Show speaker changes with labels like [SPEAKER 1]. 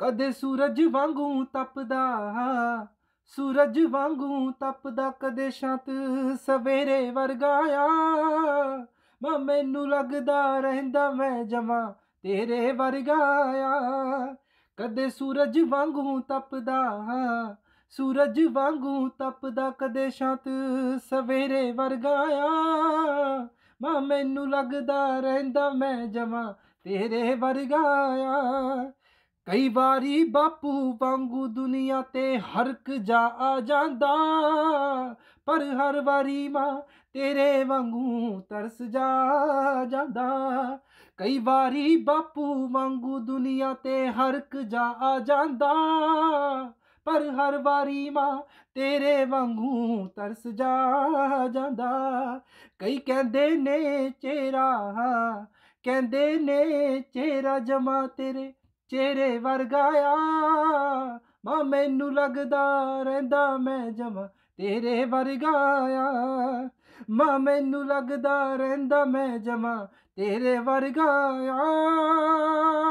[SPEAKER 1] ਕਦੇ ਸੂਰਜ ਵਾਂਗੂ ਤਪਦਾ ਸੂਰਜ ਵਾਂਗੂ ਤਪਦਾ ਕਦੇ ਸ਼ਾਂਤ ਸਵੇਰੇ ਵਰਗਾਇਆ ਮਾ ਮੈਨੂੰ ਲੱਗਦਾ ਰਹਿੰਦਾ ਮੈਂ ਜਮਾ ਤੇਰੇ ਵਰਗਾਇਆ ਕਦੇ ਸੂਰਜ ਵਾਂਗੂ ਤਪਦਾ ਸੂਰਜ ਵਾਂਗੂ ਤਪਦਾ ਕਦੇ ਸ਼ਾਂਤ ਸਵੇਰੇ ਵਰਗਾਇਆ ਮਾ ਮੈਨੂੰ ਲੱਗਦਾ ਰਹਿੰਦਾ ਮੈਂ ਜਮਾ ਤੇਰੇ ਵਰਗਾਇਆ ਕਈ ਵਾਰੀ ਬਾਪੂ ਵਾਂਗੂ ਦੁਨੀਆ ਤੇ ਹਰਕ ਜਾ ਆ ਜਾਂਦਾ ਪਰ ਹਰ ਵਾਰੀ ਮਾਂ ਤੇਰੇ ਵਾਂਗੂ ਤਰਸ ਜਾ ਜਾਂਦਾ ਕਈ ਵਾਰੀ ਬਾਪੂ ਵਾਂਗੂ ਦੁਨੀਆ ਤੇ ਹਰਕ ਜਾ ਆ ਜਾਂਦਾ ਪਰ ਹਰ ਵਾਰੀ ਮਾਂ ਤੇਰੇ ਵਾਂਗੂ ਤਰਸ ਜਾ ਜਾਂਦਾ ਕਈ ਕਹਿੰਦੇ ਨੇ ਚਿਹਰਾ ਕਹਿੰਦੇ ਨੇ ਚਿਹਰਾ ਜਮਾ ਤੇਰੇ ਚਿਹਰੇ ਵਰਗਾ ਆ ਮਾ ਮੈਨੂੰ ਲੱਗਦਾ ਰਹਿੰਦਾ ਮੈਂ ਜਮਾ ਤੇਰੇ ਵਰਗਾ ਆ ਮਾ ਮੈਨੂੰ ਲੱਗਦਾ ਰਹਿੰਦਾ ਮੈਂ ਜਮਾ ਤੇਰੇ ਵਰਗਾ ਆ